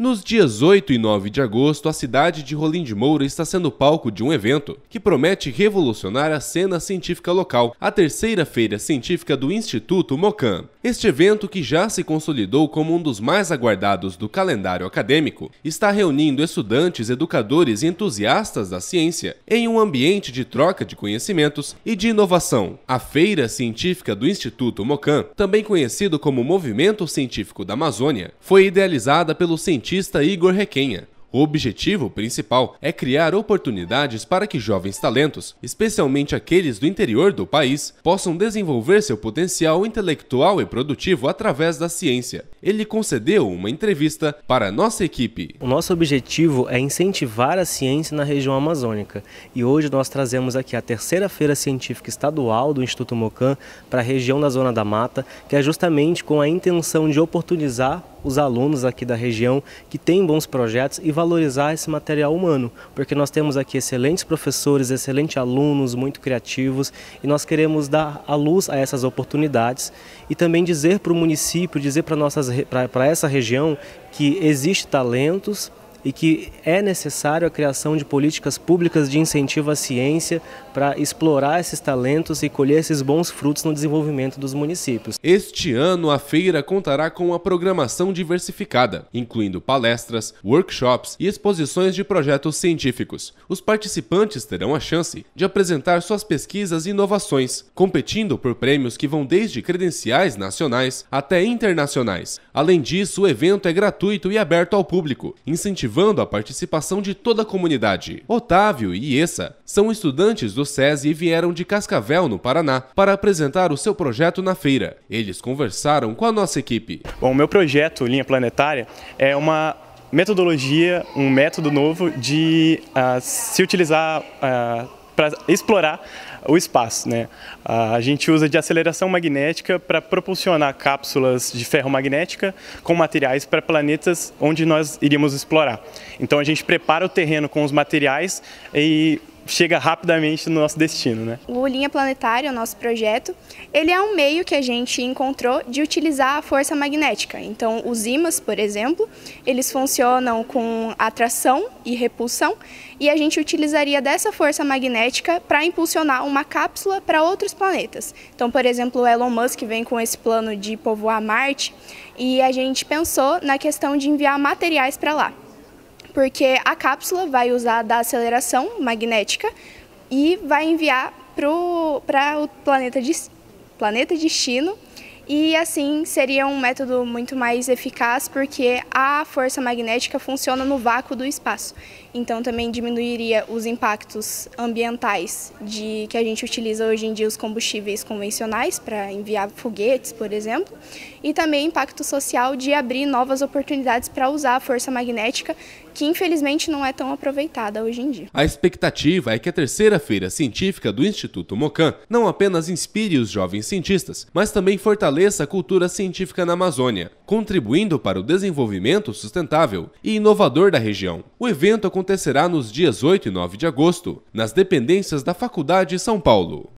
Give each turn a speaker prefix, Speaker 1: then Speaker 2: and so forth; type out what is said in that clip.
Speaker 1: Nos dias 8 e 9 de agosto, a cidade de Rolim de Moura está sendo palco de um evento que promete revolucionar a cena científica local, a terceira feira científica do Instituto Mocam. Este evento, que já se consolidou como um dos mais aguardados do calendário acadêmico, está reunindo estudantes, educadores e entusiastas da ciência em um ambiente de troca de conhecimentos e de inovação. A Feira Científica do Instituto Mocam, também conhecido como Movimento Científico da Amazônia, foi idealizada pelo cientista cientista Igor Requenha. O objetivo principal é criar oportunidades para que jovens talentos, especialmente aqueles do interior do país, possam desenvolver seu potencial intelectual e produtivo através da ciência. Ele concedeu uma entrevista para a nossa equipe. O nosso objetivo é incentivar a ciência na região amazônica e
Speaker 2: hoje nós trazemos aqui a terceira feira científica estadual do Instituto Mocan para a região da Zona da Mata, que é justamente com a intenção de oportunizar os alunos aqui da região que têm bons projetos e valorizar esse material humano, porque nós temos aqui excelentes professores, excelentes alunos, muito criativos e nós queremos dar a luz a essas oportunidades e também dizer para o município, dizer para essa região que existe talentos, e que é necessário a criação de políticas públicas de incentivo à ciência para explorar esses talentos e colher esses bons frutos no desenvolvimento dos
Speaker 1: municípios. Este ano, a feira contará com uma programação diversificada, incluindo palestras, workshops e exposições de projetos científicos. Os participantes terão a chance de apresentar suas pesquisas e inovações, competindo por prêmios que vão desde credenciais nacionais até internacionais. Além disso, o evento é gratuito e aberto ao público, incentivando incentivando a participação de toda a comunidade. Otávio e Essa são estudantes do SESI e vieram de Cascavel, no Paraná, para apresentar o seu projeto na feira. Eles conversaram com a nossa equipe. Bom, meu projeto, Linha Planetária, é uma
Speaker 3: metodologia, um método novo de uh, se utilizar uh, ah, para explorar o espaço. Né? A gente usa de aceleração magnética para propulsionar cápsulas de ferro magnética com materiais para planetas onde nós iríamos explorar. Então a gente prepara o terreno com os materiais e chega rapidamente no nosso destino. Né?
Speaker 4: O Linha Planetária, o nosso projeto, ele é um meio que a gente encontrou de utilizar a força magnética. Então, os ímãs, por exemplo, eles funcionam com atração e repulsão, e a gente utilizaria dessa força magnética para impulsionar uma cápsula para outros planetas. Então, por exemplo, o Elon Musk vem com esse plano de povoar Marte, e a gente pensou na questão de enviar materiais para lá porque a cápsula vai usar da aceleração magnética e vai enviar para o planeta, de, planeta destino e assim seria um método muito mais eficaz porque a força magnética funciona no vácuo do espaço. Então também diminuiria os impactos ambientais de que a gente utiliza hoje em dia os combustíveis convencionais para enviar foguetes, por exemplo, e também impacto social de abrir novas oportunidades para usar a força magnética que infelizmente não é tão aproveitada hoje em dia.
Speaker 1: A expectativa é que a terceira feira científica do Instituto Mocan não apenas inspire os jovens cientistas, mas também fortaleça fortaleça a cultura científica na Amazônia, contribuindo para o desenvolvimento sustentável e inovador da região. O evento acontecerá nos dias 8 e 9 de agosto, nas dependências da Faculdade São Paulo.